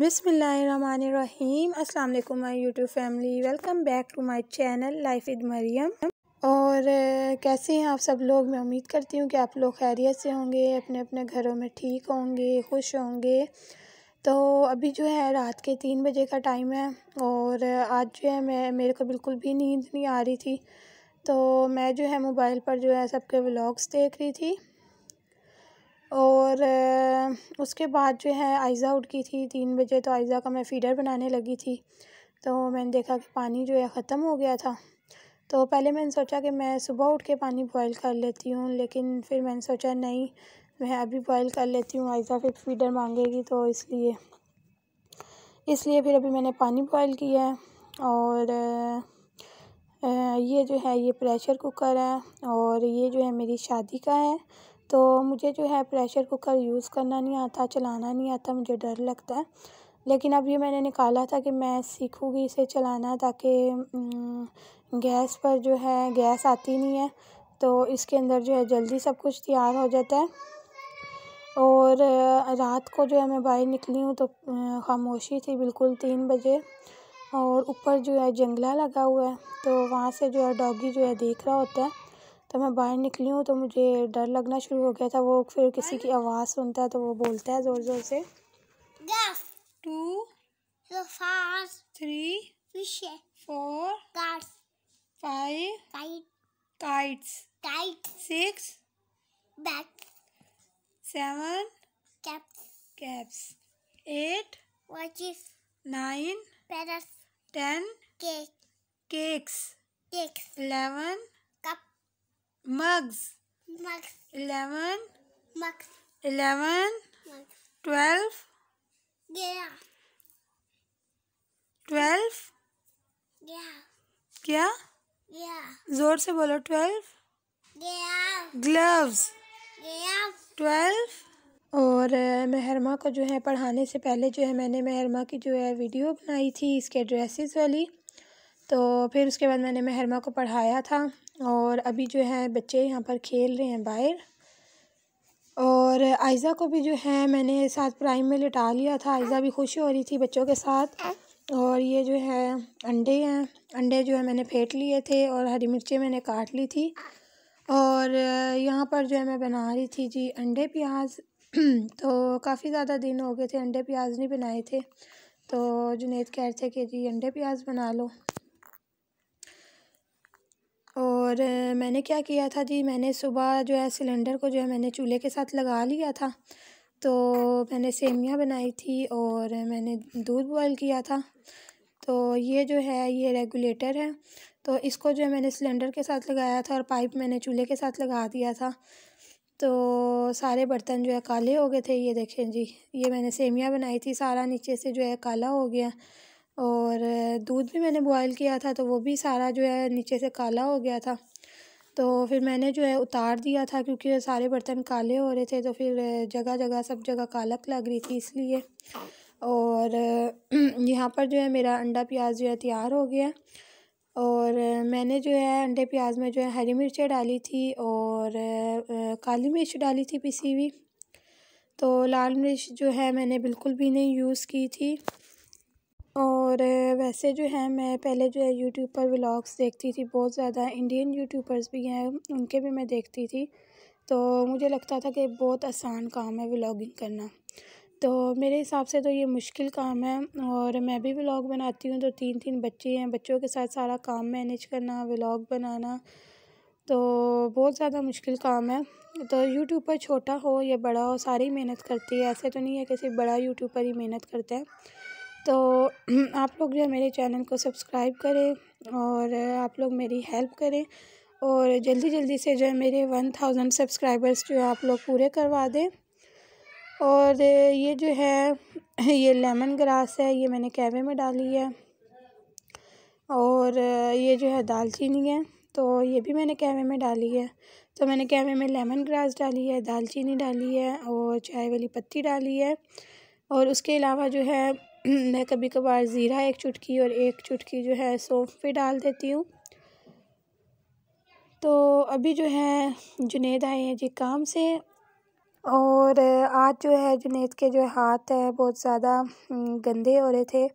बिसमीम अल्लाम my YouTube family welcome back to my channel life इद मरियम और कैसे हैं आप सब लोग मैं उम्मीद करती हूँ कि आप लोग खैरियत से होंगे अपने अपने घरों में ठीक होंगे खुश होंगे तो अभी जो है रात के तीन बजे का टाइम है और आज जो है मैं मेरे को बिल्कुल भी नींद नहीं आ रही थी तो मैं जो है मोबाइल पर जो है सबके व्लॉग्स देख रही थी और उसके बाद जो है आयज़ा उठ गई थी तीन बजे तो आयज़ा का मैं फ़ीडर बनाने लगी थी तो मैंने देखा कि पानी जो है ख़त्म हो गया था तो पहले मैंने सोचा कि मैं सुबह उठ के पानी बॉयल कर लेती हूँ लेकिन फिर मैंने सोचा नहीं मैं अभी बॉयल कर लेती हूँ आयज़ा फिर फीडर मांगेगी तो इसलिए इसलिए फिर अभी मैंने पानी बॉयल किया है और ये जो है ये प्रेशर कुकर है और ये जो है मेरी शादी का है तो मुझे जो है प्रेशर कुकर यूज़ करना नहीं आता चलाना नहीं आता मुझे डर लगता है लेकिन अब ये मैंने निकाला था कि मैं सीखूँगी इसे चलाना ताकि गैस पर जो है गैस आती नहीं है तो इसके अंदर जो है जल्दी सब कुछ तैयार हो जाता है और रात को जो है मैं बाहर निकली हूँ तो खामोशी थी बिल्कुल तीन बजे और ऊपर जो है जंगला लगा हुआ है तो वहाँ से जो है डॉगी जो है देख रहा होता है तो मैं बाहर निकली हूँ तो मुझे डर लगना शुरू हो गया था वो फिर किसी की आवाज़ सुनता है तो वो बोलता है ज़ोर ज़ोर से two three four seven caps eleven mugs mugs 11 mugs 11 mugs 12 yeah 12 yeah क्या yeah जोर से बोलो 12 yeah gloves yeah 12 और महरमा को जो है पढ़ाने से पहले जो है मैंने महरमा की जो है वीडियो बनाई थी इसके ड्रेसेस वाली तो फिर उसके बाद मैंने महरमा को पढ़ाया था और अभी जो है बच्चे यहाँ पर खेल रहे हैं बाहर और आयज़ा को भी जो है मैंने साथ प्राइम में लिटा लिया था आयज़ा भी खुश हो रही थी बच्चों के साथ और ये जो है अंडे हैं अंडे जो है मैंने फेंट लिए थे और हरी मिर्चें मैंने काट ली थी और यहाँ पर जो है मैं बना रही थी जी अंडे प्याज तो काफ़ी ज़्यादा दिन हो गए थे अंडे प्याज नहीं बनाए थे तो जुनेद कह रहे थे कि जी अंडे प्याज बना लो और मैंने क्या किया था जी मैंने सुबह जो है सिलेंडर को जो है मैंने चूल्हे के साथ लगा लिया था तो मैंने सेवियाँ बनाई थी और मैंने दूध बॉयल किया था तो ये जो है ये रेगुलेटर है तो इसको जो है मैंने सिलेंडर के साथ लगाया था और पाइप मैंने चूल्हे के साथ लगा दिया था तो सारे बर्तन जो है काले हो गए थे ये देखें जी ये मैंने सेमियाँ बनाई थी सारा नीचे से जो है काला हो गया और दूध भी मैंने बॉयल किया था तो वो भी सारा जो है नीचे से काला हो गया था तो फिर मैंने जो है उतार दिया था क्योंकि सारे बर्तन काले हो रहे थे तो फिर जगह जगह सब जगह कालक लग रही थी इसलिए और यहाँ पर जो है मेरा अंडा प्याज जो है तैयार हो गया और मैंने जो है अंडे प्याज में जो है हरी मिर्चें डाली थी और काली मिर्च डाली थी पिसी हुई तो लाल मिर्च जो है मैंने बिल्कुल भी नहीं यूज़ की थी और वैसे जो है मैं पहले जो है यूट्यूब पर व्लॉग्स देखती थी बहुत ज़्यादा इंडियन यूट्यूबर्स भी हैं उनके भी मैं देखती थी तो मुझे लगता था कि बहुत आसान काम है व्लॉगिंग करना तो मेरे हिसाब से तो ये मुश्किल काम है और मैं भी व्लॉग बनाती हूँ तो तीन तीन बच्चे हैं बच्चों के साथ सारा काम मैनेज करना व्लॉग बनाना तो बहुत ज़्यादा मुश्किल काम है तो यूट्यूब पर छोटा हो या बड़ा हो सारी मेहनत करती है ऐसे तो नहीं है कि सिर्फ बड़ा यूट्यूब पर ही मेहनत करता है तो आप लोग जो है मेरे चैनल को सब्सक्राइब करें और आप लोग मेरी हेल्प करें और जल्दी जल्दी से जो है मेरे वन थाउजेंड सब्सक्राइबर्स जो है आप लोग पूरे करवा दें और ये जो है ये लेमन ग्रास है ये मैंने कैवे में डाली है और ये जो है दालचीनी है तो ये भी मैंने कैवे में डाली है तो मैंने कैवे में लेमन ग्रास डाली है दालचीनी डाली है और चाय वाली पत्ती डाली है और उसके अलावा जो है मैं कभी कभार ज़ीरा एक चुटकी और एक चुटकी जो है सौंफ भी डाल देती हूँ तो अभी जो है जुनेद आए हैं जी काम से और आज जो है जुनेद के जो हाथ है बहुत ज़्यादा गंदे हो रहे थे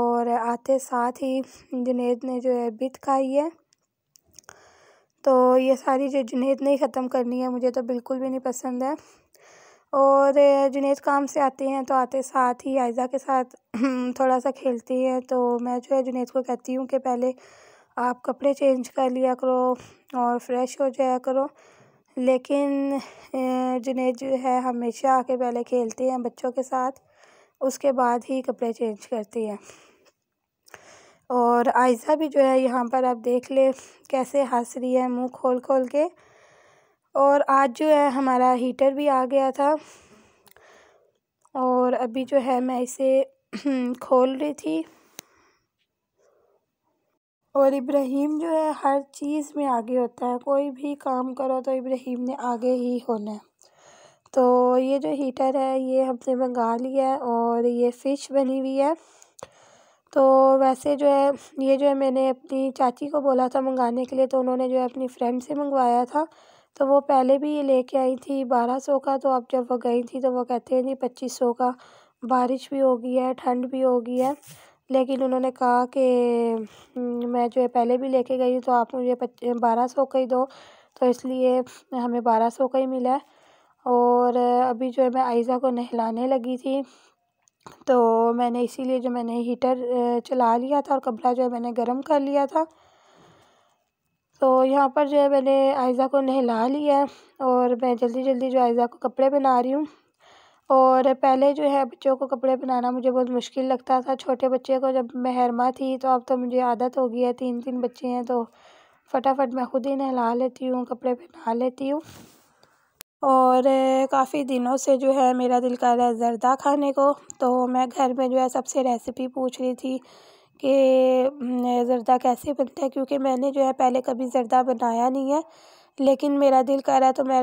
और आते साथ ही जुनेद ने जो है बित खाई है तो ये सारी जो जुनेद ने ख़त्म करनी है मुझे तो बिल्कुल भी नहीं पसंद है और जुनेद काम से आते हैं तो आते साथ ही आयज़ा के साथ थोड़ा सा खेलती है तो मैं जो है जुनेद को कहती हूँ कि पहले आप कपड़े चेंज कर लिया करो और फ्रेश हो जाया करो लेकिन जुनेद जो है हमेशा आके पहले खेलती हैं बच्चों के साथ उसके बाद ही कपड़े चेंज करती है और आयज़ा भी जो है यहाँ पर आप देख ले कैसे हंस रही है मुँह खोल खोल के और आज जो है हमारा हीटर भी आ गया था और अभी जो है मैं इसे खोल रही थी और इब्राहिम जो है हर चीज़ में आगे होता है कोई भी काम करो तो इब्राहिम ने आगे ही होना है तो ये जो हीटर है ये हमने मंगा लिया है और ये फ़िश बनी हुई है तो वैसे जो है ये जो है मैंने अपनी चाची को बोला था मंगाने के लिए तो उन्होंने जो है अपनी फ्रेंड से मंगवाया था तो वो पहले भी ये लेके आई थी बारह सौ का तो अब जब वो गई थी तो वो कहते हैं जी पच्चीस सौ का बारिश भी होगी है ठंड भी होगी है लेकिन उन्होंने कहा कि हम्म, मैं जो है पहले भी लेके गई हूँ तो आप मुझे बारह सौ का ही दो तो इसलिए हमें बारह सौ का ही मिला और अभी जो है मैं आयज़ा को नहलाने लगी थी तो मैंने इसीलिए जो मैंने हीटर चला लिया था और कपड़ा जो है मैंने गर्म कर लिया था तो यहाँ पर जो है मैंने आयज़ा को नहला लिया है और मैं जल्दी जल्दी जो आयज़ा को कपड़े पहना रही हूँ और पहले जो है बच्चों को कपड़े पहनाना मुझे बहुत मुश्किल लगता था छोटे बच्चे को जब मैं हरमा थी तो अब तो मुझे आदत हो गई है तीन तीन बच्चे हैं तो फटाफट मैं ख़ुद ही नहला लेती हूँ कपड़े पहना लेती हूँ और काफ़ी दिनों से जो है मेरा दिल कर रहा है ज़रदा खाने को तो मैं घर में जो है सबसे रेसिपी पूछ रही थी कि ज़रदा कैसे बनता है क्योंकि मैंने जो है पहले कभी ज़रदा बनाया नहीं है लेकिन मेरा दिल कर रहा है तो मैं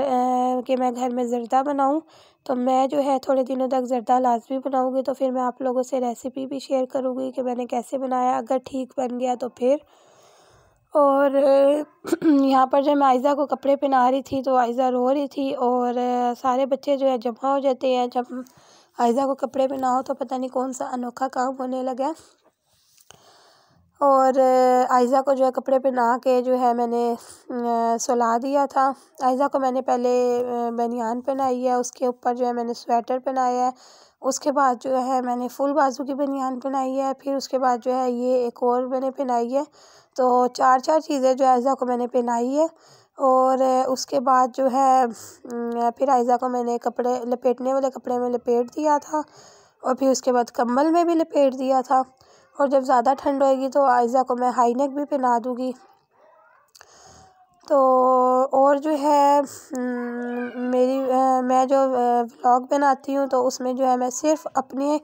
कि मैं घर में ज़रदा बनाऊं तो मैं जो है थोड़े दिनों तक जरदा लाजमी बनाऊंगी तो फिर मैं आप लोगों से रेसिपी भी शेयर करूंगी कि मैंने कैसे बनाया अगर ठीक बन गया तो फिर और यहाँ पर जब मैं आयज़ा को कपड़े पहना रही थी तो आयज़ा रो रही थी और सारे बच्चे जो है जमा हो जाते हैं जब आयज़ा को कपड़े पहनाओ तो पता नहीं कौन सा अनोखा काम होने लगा और आयज़ा को जो है कपड़े पहना के जो है मैंने सुला दिया था आयज़ा को मैंने पहले बनियान पहनाई है उसके ऊपर जो है मैंने स्वेटर पहनाया है उसके बाद जो है मैंने फुल बाजू की बनियान पहनाई है फिर उसके बाद जो है ये एक और मैंने पहनाई है तो चार चार चीज़ें जो आयज़ा को मैंने पहनाई है और उसके बाद जो है फिर आयज़ा को मैंने कपड़े लपेटने वाले कपड़े में लपेट दिया था और फिर उसके बाद कम्बल में भी लपेट दिया था और जब ज़्यादा ठंड होएगी तो आयज़ा को मैं हाई नेक भी पहना दूँगी तो और जो है मेरी मैं जो व्लॉग बनाती हूँ तो उसमें जो है मैं सिर्फ अपने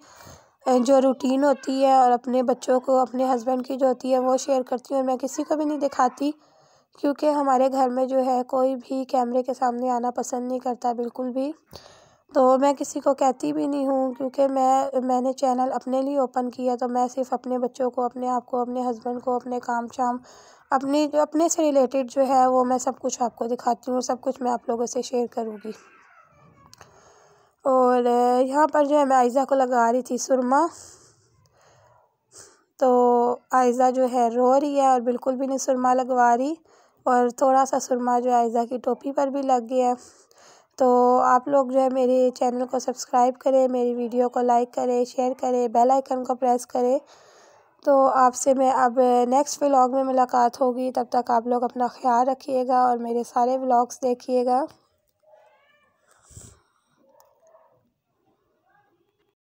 जो रूटीन होती है और अपने बच्चों को अपने हस्बैंड की जो होती है वो शेयर करती हूँ और मैं किसी को भी नहीं दिखाती क्योंकि हमारे घर में जो है कोई भी कैमरे के सामने आना पसंद नहीं करता बिल्कुल भी तो मैं किसी को कहती भी नहीं हूँ क्योंकि मैं मैंने चैनल अपने लिए ओपन किया तो मैं सिर्फ अपने बच्चों को अपने आप को अपने हस्बैंड को अपने काम शाम अपने जो अपने से रिलेटेड जो है वो मैं सब कुछ आपको दिखाती हूँ सब कुछ मैं आप लोगों से शेयर करूँगी और यहाँ पर जो है मैं आयज़ा को लगा रही थी सुरमा तो आयज़ा जो है रो रही है और बिल्कुल भी नहीं सुरमा लगवा रही और थोड़ा सा सुरमा जो आयज़ा की टोपी पर भी लग गया है तो आप लोग जो है मेरे चैनल को सब्सक्राइब करें मेरी वीडियो को लाइक करें शेयर करें बेल आइकन को प्रेस करें तो आपसे मैं अब नेक्स्ट व्लॉग में मुलाकात होगी तब तक आप लोग अपना ख्याल रखिएगा और मेरे सारे व्लॉग्स देखिएगा